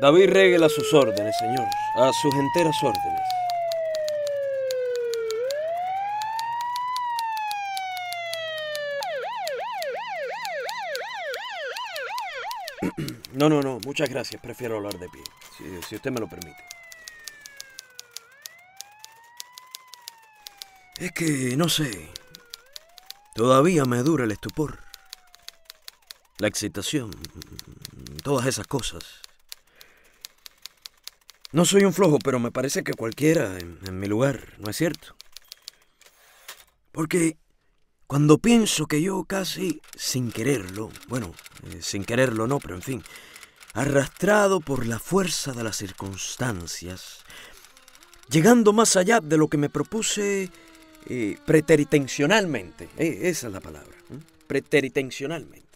David regla sus órdenes, Señor, a sus enteras órdenes. No, no, no, muchas gracias, prefiero hablar de pie, si, si usted me lo permite. Es que, no sé, todavía me dura el estupor, la excitación, todas esas cosas. No soy un flojo, pero me parece que cualquiera en, mi lugar, ¿no es cierto? Porque cuando pienso que yo casi sin quererlo, bueno, eh, sin quererlo no, pero en fin, arrastrado por la fuerza de las circunstancias, llegando más allá de lo que me propuse eh, preteritencionalmente, eh, esa es la palabra, preteritencionalmente.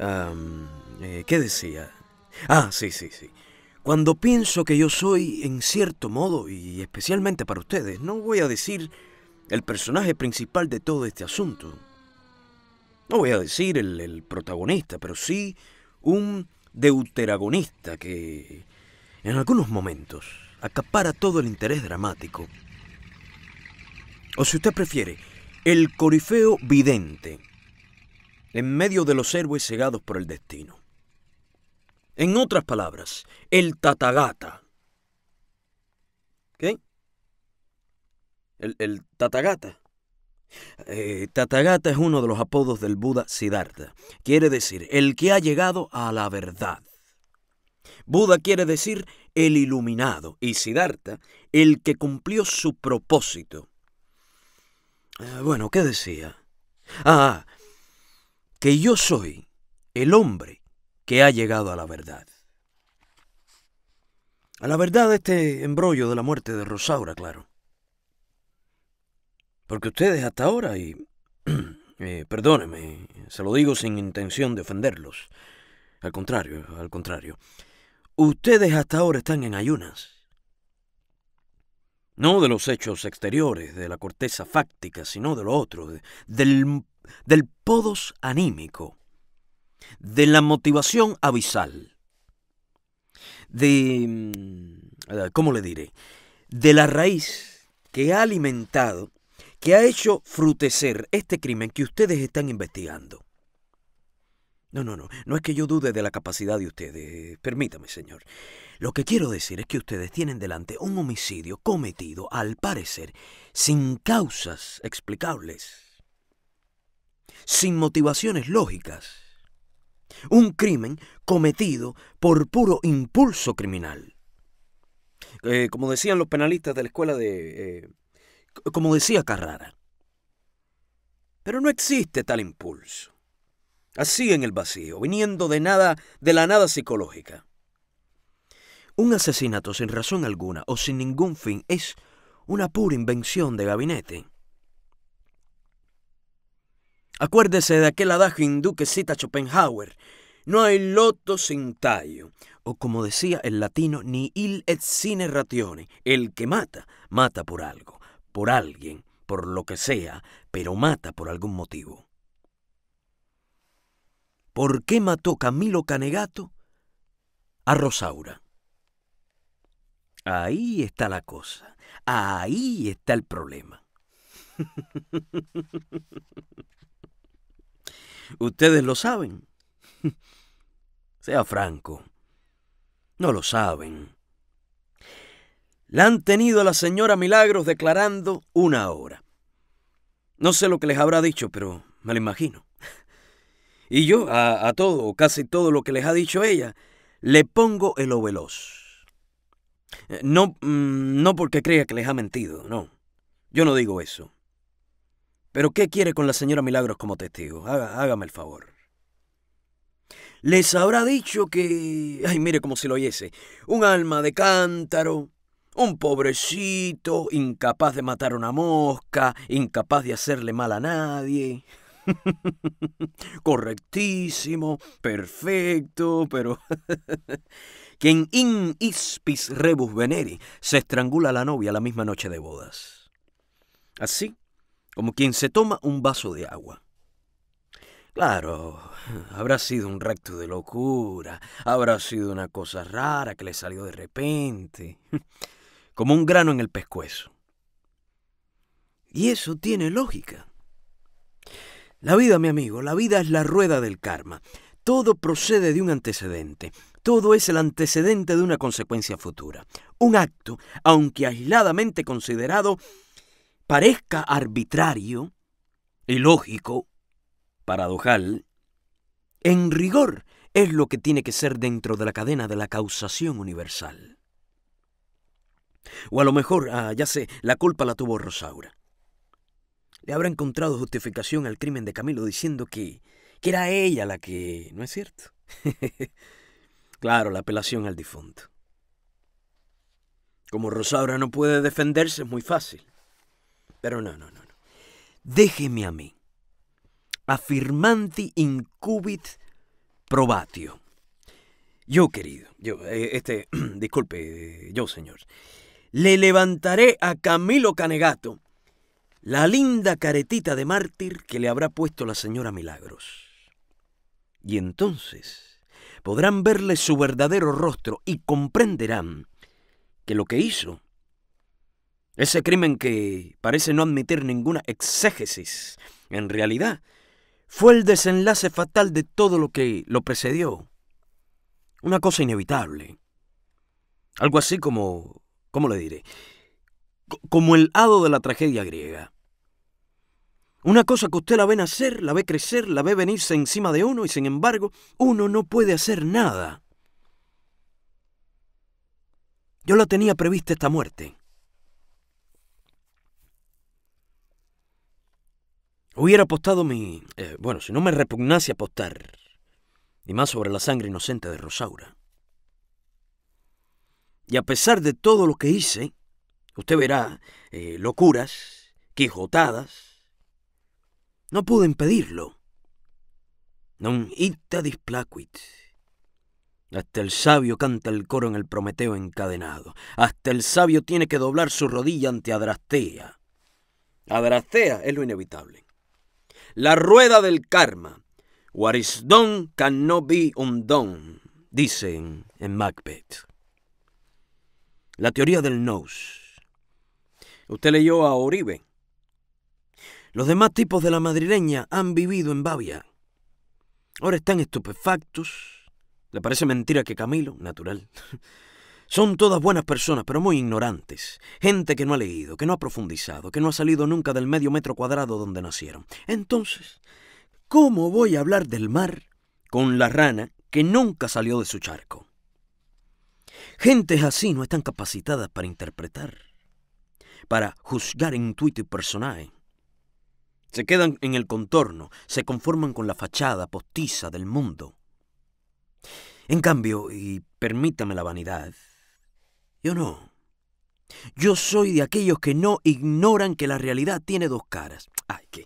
Eh, ¿Qué decía? Ah, sí, sí, sí. Cuando pienso que yo soy, en cierto modo, y especialmente para ustedes, no voy a decir el personaje principal de todo este asunto. No voy a decir el, protagonista, pero sí un deuteragonista que en algunos momentos acapara todo el interés dramático. O si usted prefiere, el corifeo vidente en medio de los héroes cegados por el destino. En otras palabras, el tatagata. ¿Qué? El, Tathagata? tatagata. Eh, tatagata es uno de los apodos del Buda Siddhartha. Quiere decir, el que ha llegado a la verdad. Buda quiere decir el iluminado y Siddhartha, el que cumplió su propósito. Ah, bueno, ¿qué decía? Ah, que yo soy el hombre que ha llegado a la verdad. A la verdad este embrollo de la muerte de Rosaura, claro. Porque ustedes hasta ahora, y eh, perdóneme, se lo digo sin intención de ofenderlos, al contrario, al contrario, ustedes hasta ahora están en ayunas. No de los hechos exteriores, de la corteza fáctica, sino de lo otro, del, del podos anímico de la motivación abisal, de, mm, eh, ¿cómo le diré? De la raíz que ha alimentado, que ha hecho frutecer este crimen que ustedes están investigando. No, no, no, no es que yo dude de la capacidad de ustedes, permítame, señor. Lo que quiero decir es que ustedes tienen delante un homicidio cometido, al parecer, sin causas explicables, sin motivaciones lógicas un crimen cometido por puro impulso criminal. Eh, como decían los penalistas de la escuela de... Eh, como decía Carrara. Pero no existe tal impulso. Así en el vacío, viniendo de nada, de la nada psicológica. Un asesinato sin razón alguna o sin ningún fin es una pura invención de gabinete. Acuérdese de aquel adagio hindú que cita Schopenhauer. No hay loto sin tallo, o como decía el latino, ni il et sine ratione. El que mata, mata por algo, por alguien, por lo que sea, pero mata por algún motivo. ¿Por qué mató Camilo Canegato a Rosaura? Ahí está la cosa, ahí está el problema. Ustedes lo saben. sea franco. No lo saben. La han tenido a la señora Milagros declarando una hora. No sé lo que les habrá dicho, pero me lo imagino. Y yo a, todo, o casi todo lo que les ha dicho ella, le pongo el o veloz. Eh, no, mm, no porque crea que les ha mentido, no. Yo no digo eso. Pero ¿qué quiere con la señora Milagros como testigo? hágame el favor. Les habrá dicho que... Ay, mire como si lo oyese. Un alma de cántaro, un pobrecito, incapaz de matar una mosca, incapaz de hacerle mal a nadie. Correctísimo, perfecto, pero... Quien in ispis rebus veneri se estrangula a la novia la misma noche de bodas. Así como quien se toma un vaso de agua. Claro, habrá sido un recto de locura, habrá sido una cosa rara que le salió de repente, como un grano en el pescuezo. Y eso tiene lógica. La vida, mi amigo, la vida es la rueda del karma. Todo procede de un antecedente. Todo es el antecedente de una consecuencia futura. Un acto, aunque aisladamente considerado, parezca arbitrario, ilógico, paradojal, en rigor es lo que tiene que ser dentro de la cadena de la causación universal. O a lo mejor, ah, ya sé, la culpa la tuvo Rosaura. Le habrá encontrado justificación al crimen de Camilo diciendo que, que era ella la que... ¿No es cierto? claro, la apelación al difunto. Como Rosaura no puede defenderse, es muy fácil. Pero no, no, no. Déjeme a mí. Afirmanti incubit probatio. Yo, querido, yo, eh, este, disculpe, yo, señor, le levantaré a Camilo Canegato la linda caretita de mártir que le habrá puesto la señora Milagros. Y entonces podrán verle su verdadero rostro y comprenderán que lo que hizo ese crimen que parece no admitir ninguna exégesis, en realidad, fue el desenlace fatal de todo lo que lo precedió. Una cosa inevitable. Algo así como, ¿cómo le diré? como el hado de la tragedia griega. Una cosa que usted la ve nacer, la ve crecer, la ve venirse encima de uno y sin embargo uno no puede hacer nada. Yo la tenía prevista esta muerte. Hubiera apostado mi... Eh, bueno, si no me repugnase apostar. Y más sobre la sangre inocente de Rosaura. Y a pesar de todo lo que hice, usted verá eh, locuras, quijotadas, no pude impedirlo. Non ita displacuit. Hasta el sabio canta el coro en el Prometeo encadenado. Hasta el sabio tiene que doblar su rodilla ante Adrastea. Adrastea es lo inevitable. La rueda del karma. What is done cannot be undone, dicen en Macbeth. La teoría del nous. Usted leyó a Oribe. Los demás tipos de la madrileña han vivido en Bavia. Ahora están estupefactos. Le parece mentira que Camilo, natural, Son todas buenas personas, pero muy ignorantes. Gente que no ha leído, que no ha profundizado, que no ha salido nunca del medio metro cuadrado donde nacieron. Entonces, ¿cómo voy a hablar del mar con la rana que nunca salió de su charco? Gentes así no están capacitadas para interpretar, para juzgar intuito y personal. Se quedan en el contorno, se conforman con la fachada postiza del mundo. En cambio, y permítame la vanidad, yo no. Yo soy de aquellos que no ignoran que la realidad tiene dos caras. Ay, qué!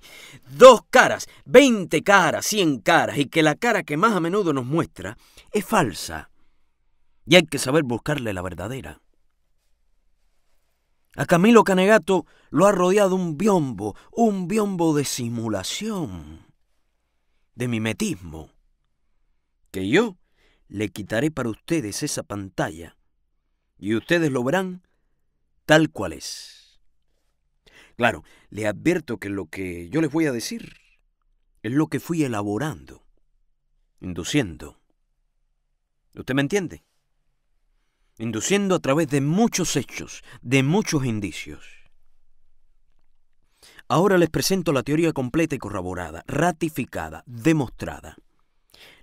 dos caras, veinte caras, cien caras, y que la cara que más a menudo nos muestra es falsa. Y hay que saber buscarle la verdadera. A Camilo Canegato lo ha rodeado un biombo, un biombo de simulación, de mimetismo, que yo le quitaré para ustedes esa pantalla y ustedes lo verán tal cual es. Claro, le advierto que lo que yo les voy a decir es lo que fui elaborando, induciendo. ¿Usted me entiende? Induciendo a través de muchos hechos, de muchos indicios. Ahora les presento la teoría completa y corroborada, ratificada, demostrada.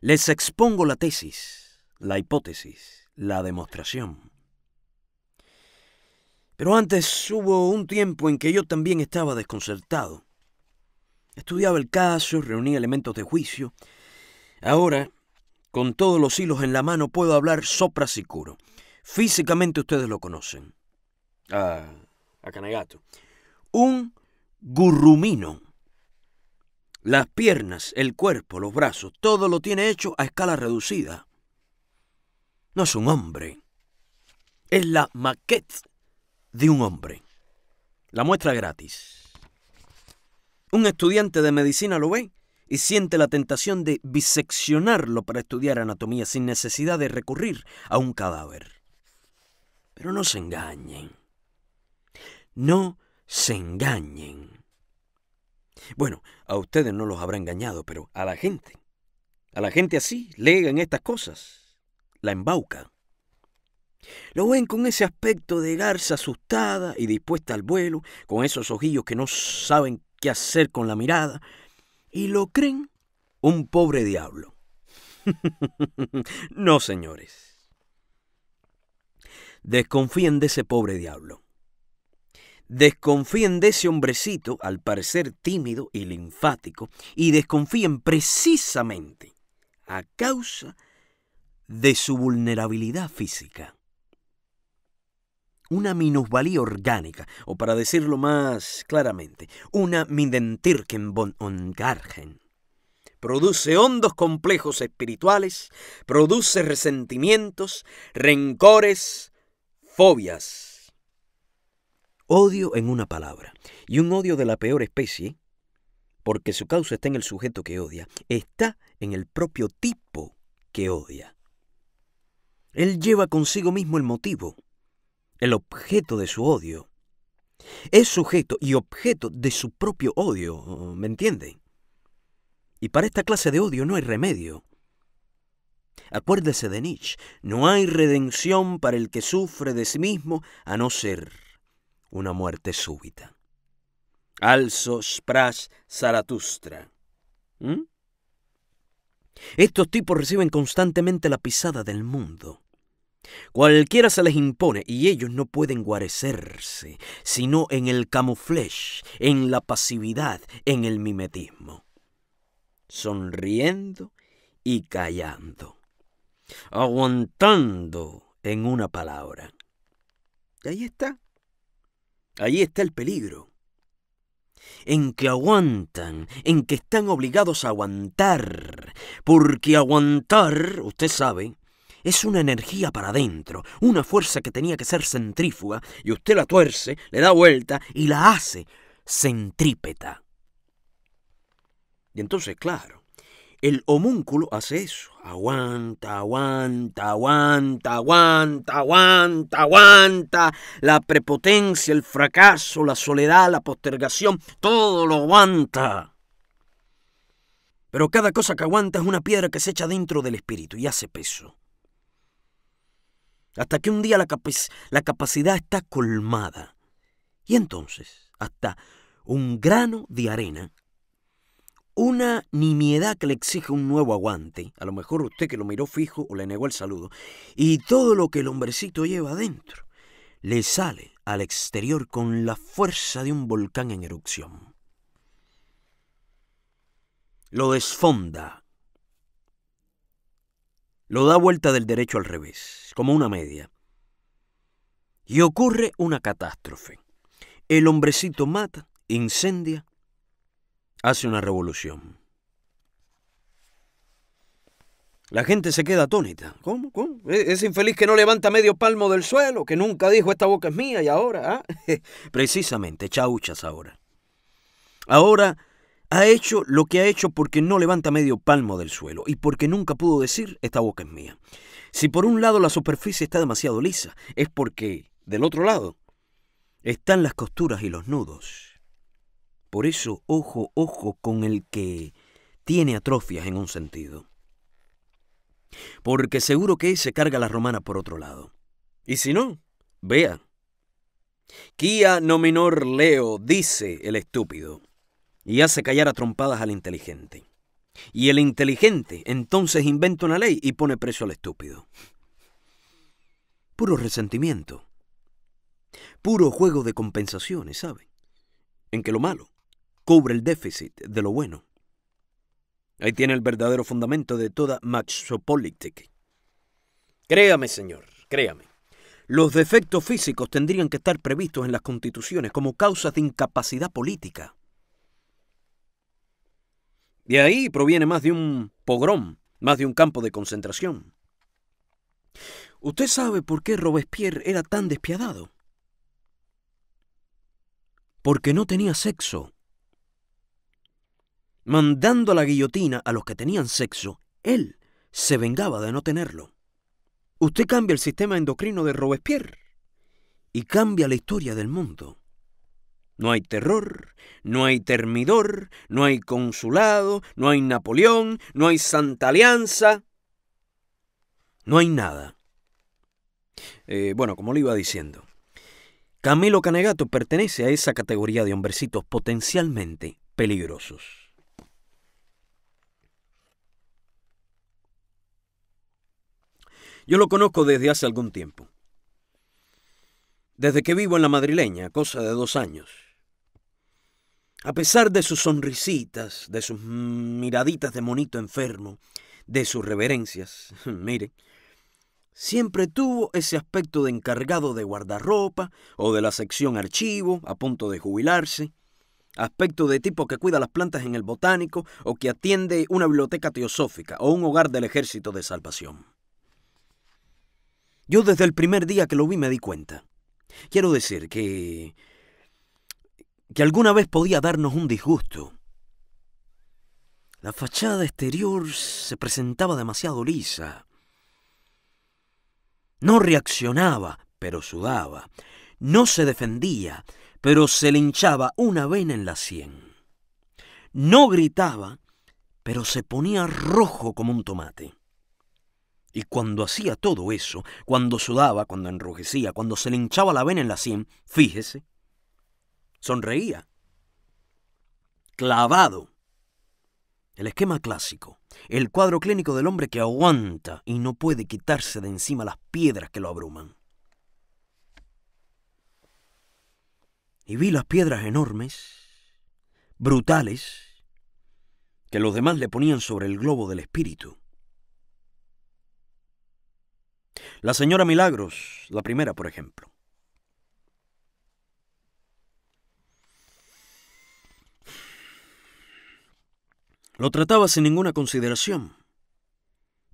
Les expongo la tesis, la hipótesis, la demostración. Pero antes hubo un tiempo en que yo también estaba desconcertado. Estudiaba el caso, reunía elementos de juicio. Ahora, con todos los hilos en la mano, puedo hablar sopra sicuro. Físicamente ustedes lo conocen. Ah, a Canegato. Un gurrumino. Las piernas, el cuerpo, los brazos, todo lo tiene hecho a escala reducida. No es un hombre. Es la maqueta de un hombre. La muestra gratis. Un estudiante de medicina lo ve y siente la tentación de biseccionarlo para estudiar anatomía sin necesidad de recurrir a un cadáver. Pero no se engañen. No se engañen. Bueno, a ustedes no los habrá engañado, pero a la gente. A la gente así leen estas estas cosas. La embauca. Lo ven con ese aspecto de garza asustada y dispuesta al vuelo, con esos ojillos que no saben qué hacer con la mirada, y lo creen un pobre diablo. no, señores. Desconfíen de ese pobre diablo. Desconfíen de ese hombrecito, al parecer tímido y linfático, y desconfíen precisamente a causa de su vulnerabilidad física una minusvalía orgánica, o para decirlo más claramente, una Mindentirken von Ongargen. Produce hondos complejos espirituales, produce resentimientos, rencores, fobias. Odio en una palabra, y un odio de la peor especie, porque su causa está en el sujeto que odia, está en el propio tipo que odia. Él lleva consigo mismo el motivo, el objeto de su odio, es sujeto y objeto de su propio odio, ¿me entienden? Y para esta clase de odio no hay remedio. Acuérdese de Nietzsche, no hay redención para el que sufre de sí mismo a no ser una muerte súbita. Also Spras Zaratustra. ¿Mm? Estos tipos reciben constantemente la pisada del mundo. Cualquiera se les impone y ellos no pueden guarecerse, sino en el camuflaje, en la pasividad, en el mimetismo. Sonriendo y callando. Aguantando en una palabra. Y ahí está. Ahí está el peligro. En que aguantan, en que están obligados a aguantar. Porque aguantar, usted sabe, es una energía para adentro, una fuerza que tenía que ser centrífuga, y usted la tuerce, le da vuelta y la hace centrípeta. Y entonces, claro, el homúnculo hace eso. Aguanta, aguanta, aguanta, aguanta, aguanta, aguanta. La prepotencia, el fracaso, la soledad, la postergación, todo lo aguanta. Pero cada cosa que aguanta es una piedra que se echa dentro del espíritu y hace peso hasta que un día la, la capacidad está colmada. Y entonces, hasta un grano de arena, una nimiedad que le exige un nuevo aguante, a lo mejor usted que lo miró fijo o le negó el saludo, y todo lo que el hombrecito lleva adentro, le sale al exterior con la fuerza de un volcán en erupción. Lo desfonda lo da vuelta del derecho al revés, como una media. Y ocurre una catástrofe. El hombrecito mata, incendia, hace una revolución. La gente se queda atónita. ¿Cómo? ¿Cómo? E-, ese infeliz que no levanta medio palmo del suelo, que nunca dijo esta boca es mía y ahora, ¿ah? Precisamente, chauchas ahora. Ahora ha hecho lo que ha hecho porque no levanta medio palmo del suelo y porque nunca pudo decir esta boca es mía. Si por un lado la superficie está demasiado lisa, es porque del otro lado están las costuras y los nudos. Por eso, ojo, ojo con el que tiene atrofias en un sentido. Porque seguro que se carga la romana por otro lado. Y si no, vea. Kia nominor leo, dice el estúpido y hace callar a trompadas al inteligente. Y el inteligente entonces inventa una ley y pone preso al estúpido. Puro resentimiento. Puro juego de compensaciones, ¿sabe? En que lo malo cubre el déficit de lo bueno. Ahí tiene el verdadero fundamento de toda machopolitik. Créame, señor, créame. Los defectos físicos tendrían que estar previstos en las constituciones como causas de incapacidad política. De ahí proviene más de un pogrom, más de un campo de concentración. ¿Usted sabe por qué Robespierre era tan despiadado? Porque no tenía sexo. Mandando a la guillotina a los que tenían sexo, él se vengaba de no tenerlo. Usted cambia el sistema endocrino de Robespierre y cambia la historia del mundo. No hay terror, no hay termidor, no hay consulado, no hay Napoleón, no hay Santa Alianza, no hay nada. Eh, bueno, como le iba diciendo, Camilo Canegato pertenece a esa categoría de hombrecitos potencialmente peligrosos. Yo lo conozco desde hace algún tiempo desde que vivo en la madrileña, cosa de dos años. A pesar de sus sonrisitas, de sus miraditas de monito enfermo, de sus reverencias, mire, siempre tuvo ese aspecto de encargado de guardarropa o de la sección archivo a punto de jubilarse, aspecto de tipo que cuida las plantas en el botánico o que atiende una biblioteca teosófica o un hogar del ejército de salvación. Yo desde el primer día que lo vi me di cuenta. Quiero decir que que alguna vez podía darnos un disgusto. La fachada exterior se presentaba demasiado lisa. No reaccionaba, pero sudaba. No se defendía, pero se le hinchaba una vena en la sien. No gritaba, pero se ponía rojo como un tomate. Y cuando hacía todo eso, cuando sudaba, cuando enrojecía, cuando se le hinchaba la vena en la sien, fíjese, Sonreía. Clavado. El esquema clásico, el cuadro clínico del hombre que aguanta y no puede quitarse de encima las piedras que lo abruman. Y vi las piedras enormes, brutales, que los demás le ponían sobre el globo del espíritu. La señora Milagros, la primera, por ejemplo. Lo trataba sin ninguna consideración,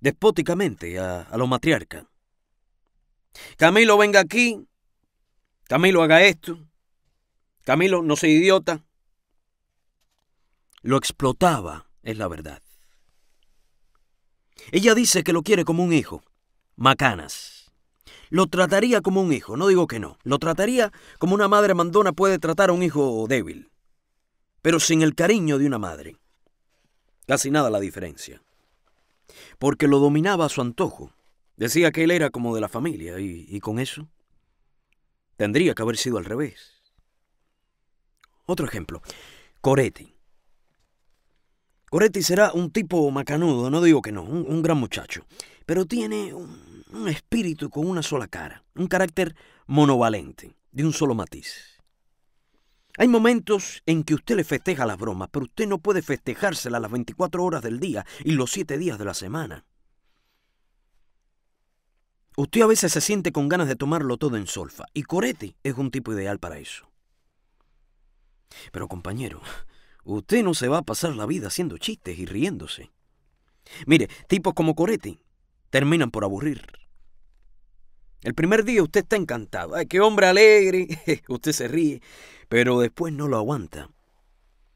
despóticamente a, lo matriarca. Camilo, venga aquí. Camilo, haga esto. Camilo, no se idiota. Lo explotaba, es la verdad. Ella dice que lo quiere como un hijo. Macanas. Lo trataría como un hijo, no digo que no. Lo trataría como una madre mandona puede tratar a un hijo débil, pero sin el cariño de una madre. Casi nada la diferencia. Porque lo dominaba a su antojo. Decía que él era como de la familia y, con eso tendría que haber sido al revés. Otro ejemplo, Coretti. Coretti será un tipo macanudo, no digo que no, un, gran muchacho, pero tiene un espíritu con una sola cara, un carácter monovalente, de un solo matiz. Hay momentos en que usted le festeja las bromas, pero usted no puede festejárselas las 24 horas del día y los 7 días de la semana. Usted a veces se siente con ganas de tomarlo todo en solfa, y Coretti es un tipo ideal para eso. Pero compañero, usted no se va a pasar la vida haciendo chistes y riéndose. Mire, tipos como Coretti terminan por aburrir. El primer día usted está encantado. ¡Ay, qué hombre alegre! usted se ríe, pero después no lo aguanta.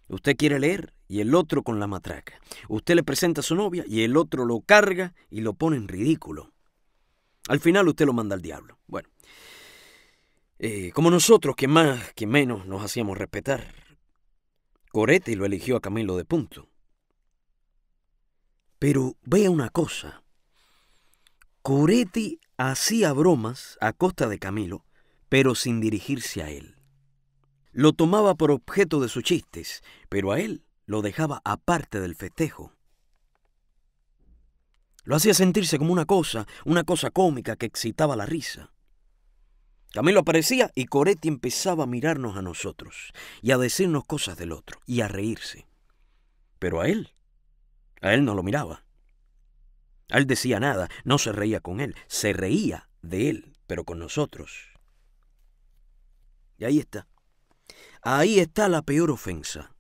Usted quiere leer y el otro con la matraca. Usted le presenta a su novia y el otro lo carga y lo pone en ridículo. Al final usted lo manda al diablo. Bueno, eh, como nosotros, que más, que menos nos hacíamos respetar. Coretti lo eligió a Camilo de Punto. Pero vea una cosa. Coretti hacía bromas a costa de Camilo, pero sin dirigirse a él. Lo tomaba por objeto de sus chistes, pero a él lo dejaba aparte del festejo. Lo hacía sentirse como una cosa, una cosa cómica que excitaba la risa. Camilo aparecía y Coretti empezaba a mirarnos a nosotros y a decirnos cosas del otro y a reírse. Pero a él, a él no lo miraba. Él decía nada, no se reía con él, se reía de él, pero con nosotros. Y ahí está. Ahí está la peor ofensa.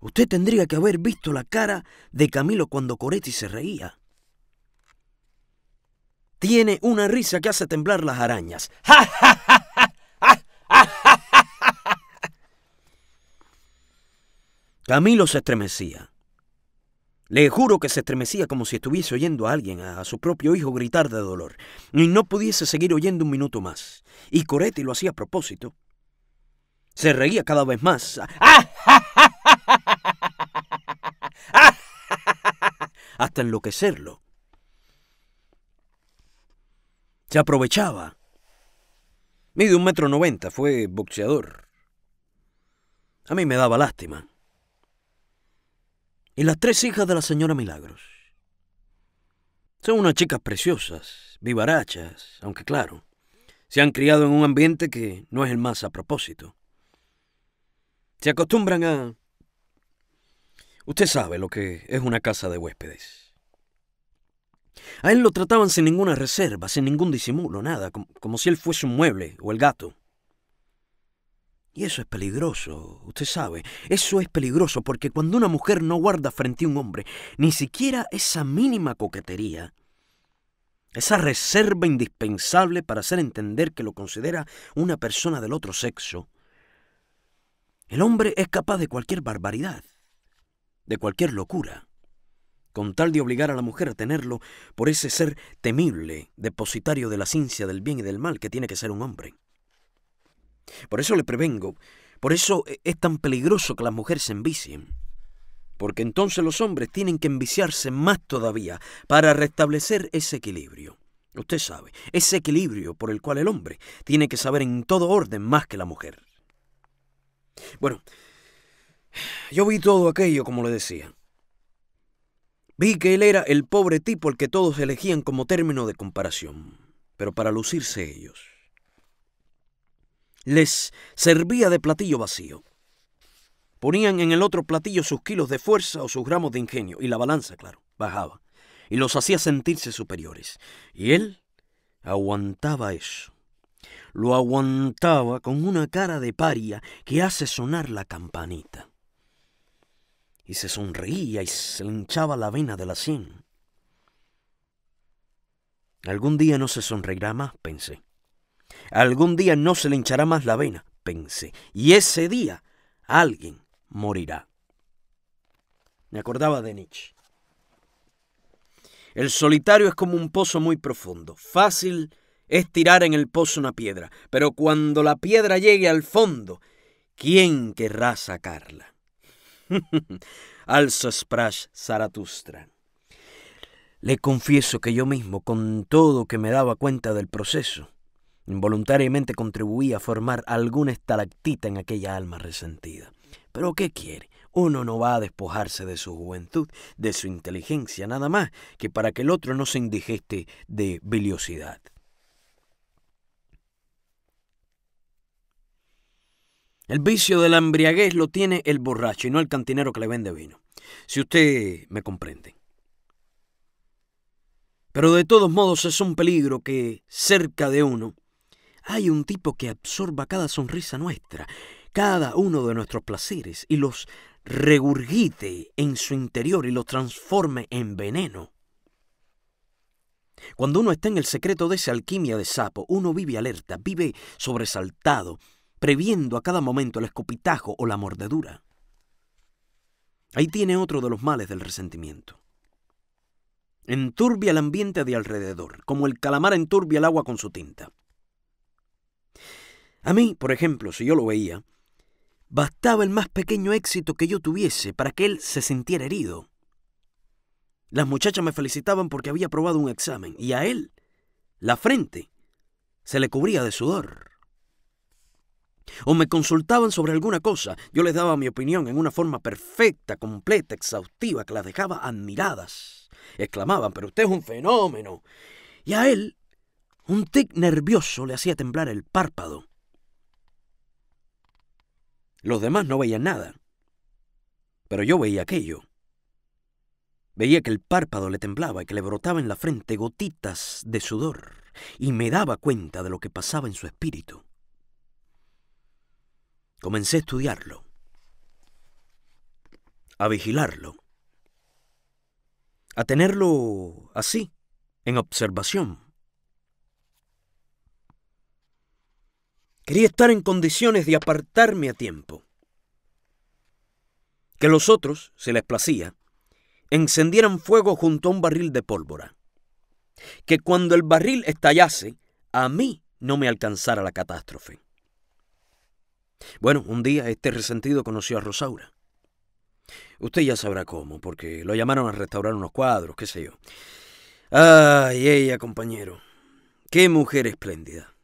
Usted tendría que haber visto la cara de Camilo cuando Coretti se reía. Tiene una risa que hace temblar las arañas. Camilo se estremecía. Le juro que se estremecía como si estuviese oyendo a alguien, a su propio hijo, gritar de dolor, y no pudiese seguir oyendo un minuto más. Y Coretti lo hacía a propósito. Se reía cada vez más, hasta enloquecerlo. Se aprovechaba. Mide un metro noventa, fue boxeador. A mí me daba lástima y las tres hijas de la señora Milagros. Son unas chicas preciosas, vivarachas, aunque claro, se han criado en un ambiente que no es el más a propósito. Se acostumbran a... Usted sabe lo que es una casa de huéspedes. A él lo trataban sin ninguna reserva, sin ningún disimulo, nada, como, si él fuese un mueble o el gato. Y eso es peligroso, usted sabe, eso es peligroso porque cuando una mujer no guarda frente a un hombre ni siquiera esa mínima coquetería, esa reserva indispensable para hacer entender que lo considera una persona del otro sexo, el hombre es capaz de cualquier barbaridad, de cualquier locura, con tal de obligar a la mujer a tenerlo por ese ser temible, depositario de la ciencia del bien y del mal que tiene que ser un hombre. Por eso le prevengo, por eso e, es tan peligroso que las mujeres se envicien. Porque entonces los hombres tienen que enviciarse más todavía para restablecer ese equilibrio. Usted sabe, ese equilibrio por el cual el hombre tiene que saber en todo orden más que la mujer. Bueno, yo vi todo aquello como le decía. Vi que él era el pobre tipo al que todos elegían como término de comparación, pero para lucirse ellos les servía de platillo vacío. Ponían en el otro platillo sus kilos de fuerza o sus gramos de ingenio, y la balanza, claro, bajaba, y los hacía sentirse superiores. Y él aguantaba eso. Lo aguantaba con una cara de paria que hace sonar la campanita. Y se sonreía y se hinchaba la vena de la sien. Algún día no se sonreirá más, pensé. Algún día no se le hinchará más la vena, pensé, y ese día alguien morirá. Me acordaba de Nietzsche. El solitario es como un pozo muy profundo. Fácil es tirar en el pozo una piedra, pero cuando la piedra llegue al fondo, ¿quién querrá sacarla? Alza Sprash Zaratustra. Le confieso que yo mismo, con todo que me daba cuenta del proceso, Involuntariamente contribuía a formar alguna estalactita en aquella alma resentida. Pero ¿qué quiere? Uno no va a despojarse de su juventud, de su inteligencia, nada más que para que el otro no se indigeste de biliosidad. El vicio de la embriaguez lo tiene el borracho y no el cantinero que le vende vino. Si usted me comprende. Pero de todos modos es un peligro que cerca de uno hay un tipo que absorba cada sonrisa nuestra, cada uno de nuestros placeres y los regurgite en su interior y los transforme en veneno. Cuando uno está en el secreto de esa alquimia de sapo, uno vive alerta, vive sobresaltado, previendo a cada momento el escopitajo o la mordedura. Ahí tiene otro de los males del resentimiento. Enturbia el ambiente de alrededor, como el calamar enturbia el agua con su tinta. A mí, por ejemplo, si yo lo veía, bastaba el más pequeño éxito que yo tuviese para que él se sintiera herido. Las muchachas me felicitaban porque había probado un examen y a él, la frente, se le cubría de sudor. O me consultaban sobre alguna cosa, yo les daba mi opinión en una forma perfecta, completa, exhaustiva, que las dejaba admiradas. Exclamaban, pero usted es un fenómeno. Y a él, un tic nervioso le hacía temblar el párpado. Los demás no veían nada. Pero yo veía aquello. Veía que el párpado le temblaba y que le brotaba en la frente gotitas de sudor, y me daba cuenta de lo que pasaba en su espíritu. Comencé a estudiarlo, a vigilarlo, a tenerlo así, en observación. Quería estar en condiciones de apartarme a tiempo. Que los otros, se les placía, encendieran fuego junto a un barril de pólvora. Que cuando el barril estallase, a mí no me alcanzara la catástrofe. Bueno, un día este resentido conoció a Rosaura. Usted ya sabrá cómo, porque lo llamaron a restaurar unos cuadros, qué sé yo. Ay, ella, compañero. Qué mujer espléndida.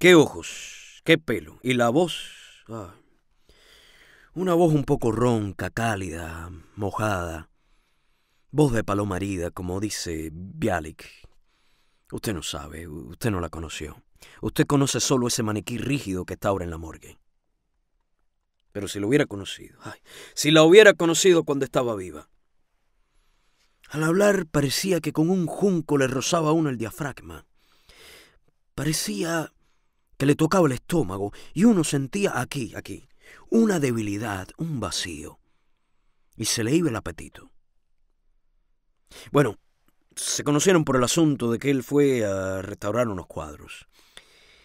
Qué ojos, qué pelo. Y la voz... Ah, una voz un poco ronca, cálida, mojada. Voz de palomarida, como dice Bialik. Usted no sabe, usted no la conoció. Usted conoce solo ese maniquí rígido que está ahora en la morgue. Pero si lo hubiera conocido, si la hubiera conocido cuando estaba viva. Al hablar parecía que con un junco le rozaba uno el diafragma. Parecía que le tocaba el estómago y uno sentía aquí, aquí, una debilidad, un vacío, y se le iba el apetito. Bueno, se conocieron por el asunto de que él fue a restaurar unos cuadros.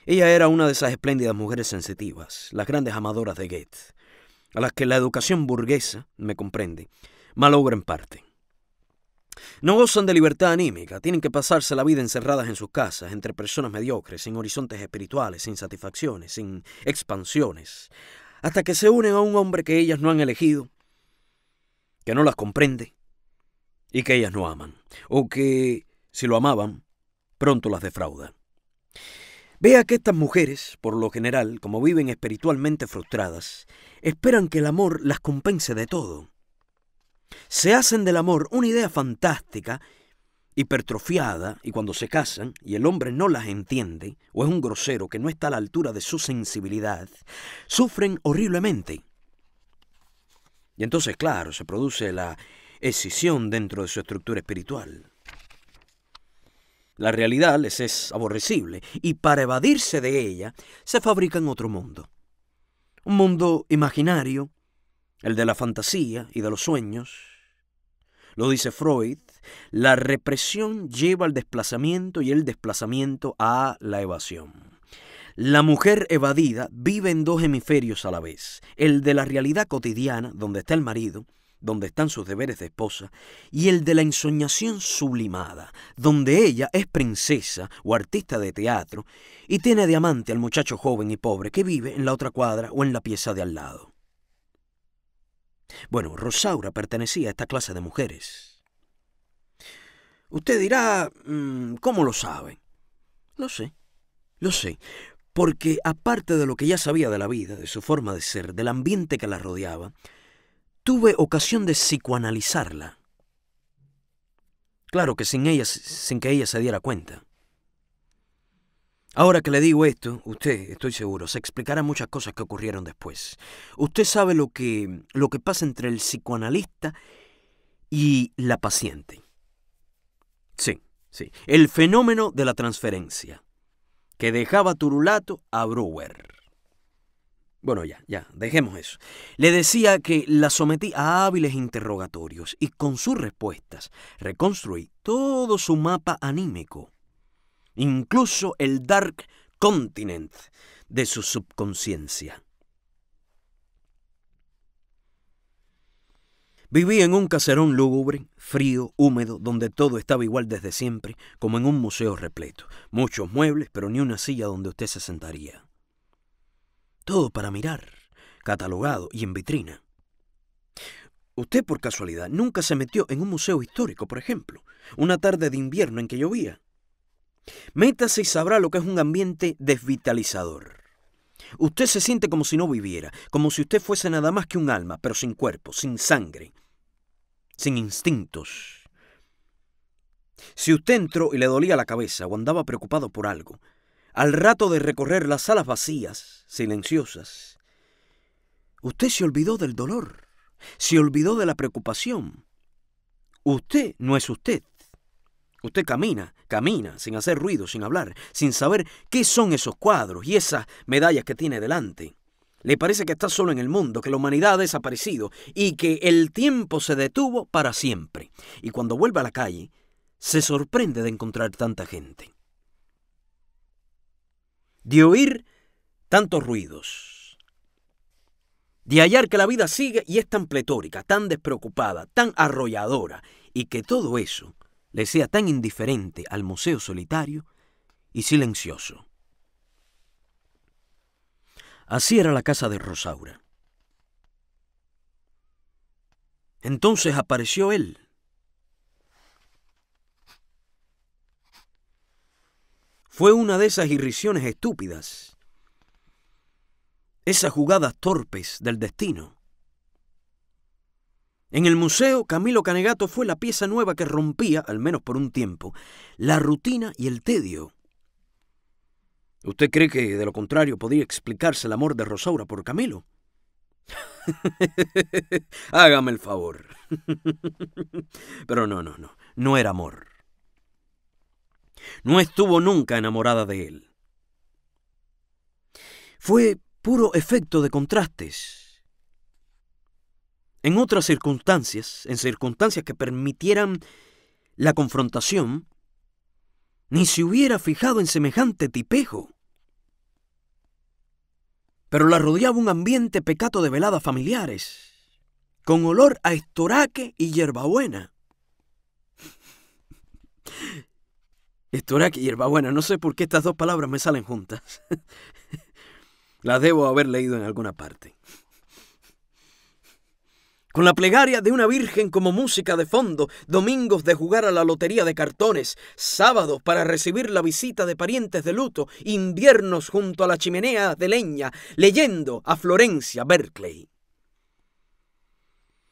Ella era una de esas espléndidas mujeres sensitivas, las grandes amadoras de Goethe, a las que la educación burguesa, me comprende, malogra en parte. No gozan de libertad anímica, tienen que pasarse la vida encerradas en sus casas, entre personas mediocres, sin horizontes espirituales, sin satisfacciones, sin expansiones, hasta que se unen a un hombre que ellas no han elegido, que no las comprende y que ellas no aman, o que, si lo amaban, pronto las defrauda. Vea que estas mujeres, por lo general, como viven espiritualmente frustradas, esperan que el amor las compense de todo se hacen del amor una idea fantástica, hipertrofiada, y cuando se casan y el hombre no las entiende, o es un grosero que no está a la altura de su sensibilidad, sufren horriblemente. Y entonces, claro, se produce la escisión dentro de su estructura espiritual. La realidad les es aborrecible y para evadirse de ella se fabrican otro mundo. Un mundo imaginario el de la fantasía y de los sueños. Lo dice Freud, la represión lleva al desplazamiento y el desplazamiento a la evasión. La mujer evadida vive en dos hemisferios a la vez, el de la realidad cotidiana, donde está el marido, donde están sus deberes de esposa, y el de la ensoñación sublimada, donde ella es princesa o artista de teatro y tiene de amante al muchacho joven y pobre que vive en la otra cuadra o en la pieza de al lado. Bueno, Rosaura pertenecía a esta clase de mujeres. Usted dirá, mm, ¿cómo lo sabe? Lo sé, lo sé, porque aparte de lo que ya sabía de la vida, de su forma de ser, del ambiente que la rodeaba, tuve ocasión de psicoanalizarla. Claro que sin ella, sin que ella se diera cuenta. Ahora que le digo esto, usted, estoy seguro, se explicará muchas cosas que ocurrieron después. Usted sabe lo que, lo que pasa entre el psicoanalista y la paciente. Sí, sí. El fenómeno de la transferencia, que dejaba Turulato a Brewer. Bueno, ya, ya, dejemos eso. Le decía que la sometí a hábiles interrogatorios y con sus respuestas reconstruí todo su mapa anímico incluso el Dark Continent de su subconsciencia. Viví en un caserón lúgubre, frío, húmedo, donde todo estaba igual desde siempre, como en un museo repleto. Muchos muebles, pero ni una silla donde usted se sentaría. Todo para mirar, catalogado y en vitrina. Usted, por casualidad, nunca se metió en un museo histórico, por ejemplo, una tarde de invierno en que llovía. Métase y sabrá lo que es un ambiente desvitalizador. Usted se siente como si no viviera, como si usted fuese nada más que un alma, pero sin cuerpo, sin sangre, sin instintos. Si usted entró y le dolía la cabeza o andaba preocupado por algo, al rato de recorrer las salas vacías, silenciosas, usted se olvidó del dolor, se olvidó de la preocupación. Usted no es usted. Usted camina, camina, sin hacer ruido, sin hablar, sin saber qué son esos cuadros y esas medallas que tiene delante. Le parece que está solo en el mundo, que la humanidad ha desaparecido y que el tiempo se detuvo para siempre. Y cuando vuelve a la calle, se sorprende de encontrar tanta gente. De oír tantos ruidos. De hallar que la vida sigue y es tan pletórica, tan despreocupada, tan arrolladora, y que todo eso le sea tan indiferente al museo solitario y silencioso. Así era la casa de Rosaura. Entonces apareció él. Fue una de esas irrisiones estúpidas, esas jugadas torpes del destino. En el museo, Camilo Canegato fue la pieza nueva que rompía, al menos por un tiempo, la rutina y el tedio. ¿Usted cree que de lo contrario podía explicarse el amor de Rosaura por Camilo? Hágame el favor. Pero no, no, no, no era amor. No estuvo nunca enamorada de él. Fue puro efecto de contrastes en otras circunstancias, en circunstancias que permitieran la confrontación, ni se hubiera fijado en semejante tipejo. Pero la rodeaba un ambiente pecato de veladas familiares, con olor a estoraque y hierbabuena. Estoraque y hierbabuena, no sé por qué estas dos palabras me salen juntas. Las debo haber leído en alguna parte. Con la plegaria de una virgen como música de fondo, domingos de jugar a la lotería de cartones, sábados para recibir la visita de parientes de luto, inviernos junto a la chimenea de leña, leyendo a Florencia Berkeley.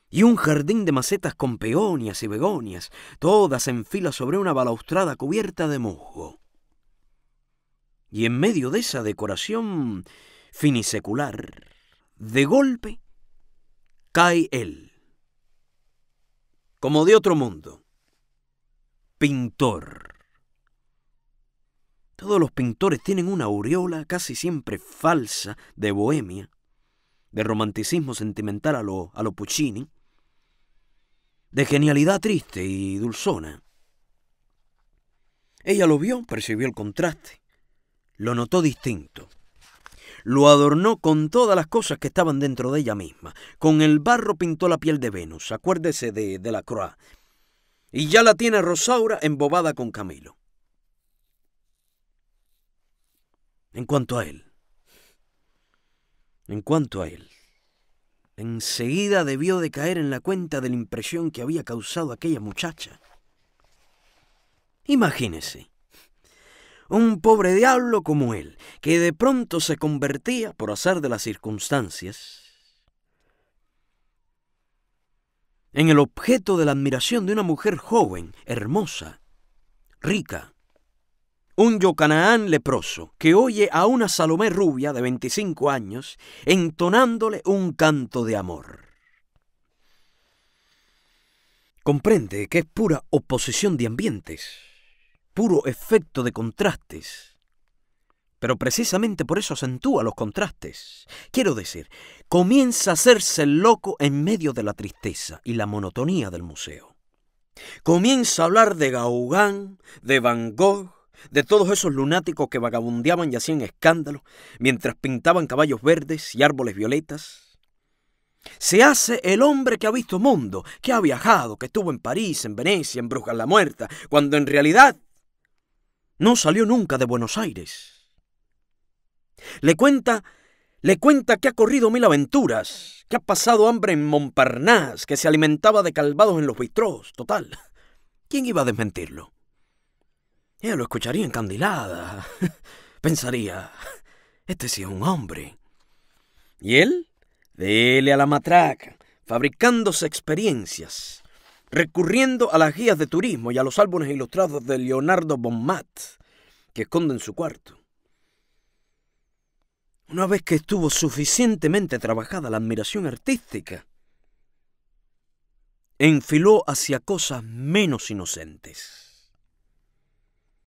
Y un jardín de macetas con peonias y begonias, todas en fila sobre una balaustrada cubierta de musgo. Y en medio de esa decoración finisecular, de golpe, Cae él, como de otro mundo, pintor. Todos los pintores tienen una aureola casi siempre falsa de bohemia, de romanticismo sentimental a lo, a lo Puccini, de genialidad triste y dulzona. Ella lo vio, percibió el contraste, lo notó distinto lo adornó con todas las cosas que estaban dentro de ella misma. Con el barro pintó la piel de Venus, acuérdese de, la Croix. Y ya la tiene Rosaura embobada con Camilo. En cuanto a él, en cuanto a él, enseguida debió de caer en la cuenta de la impresión que había causado aquella muchacha. Imagínese, un pobre diablo como él, que de pronto se convertía, por hacer de las circunstancias, en el objeto de la admiración de una mujer joven, hermosa, rica. Un Yocanaán leproso que oye a una Salomé rubia de 25 años entonándole un canto de amor. Comprende que es pura oposición de ambientes puro efecto de contrastes. Pero precisamente por eso acentúa los contrastes. Quiero decir, comienza a hacerse el loco en medio de la tristeza y la monotonía del museo. Comienza a hablar de Gauguin, de Van Gogh, de todos esos lunáticos que vagabundeaban y hacían escándalo mientras pintaban caballos verdes y árboles violetas. Se hace el hombre que ha visto mundo, que ha viajado, que estuvo en París, en Venecia, en Brujas la Muerta, cuando en realidad no salió nunca de Buenos Aires. Le cuenta, le cuenta que ha corrido mil aventuras, que ha pasado hambre en Montparnasse, que se alimentaba de calvados en los bistros. Total, ¿quién iba a desmentirlo? Ella lo escucharía encandilada. Pensaría, este sí es un hombre. ¿Y él? Dele a la matraca, fabricándose experiencias recurriendo a las guías de turismo y a los álbumes ilustrados de Leonardo Bonmat, que esconde en su cuarto. Una vez que estuvo suficientemente trabajada la admiración artística, enfiló hacia cosas menos inocentes.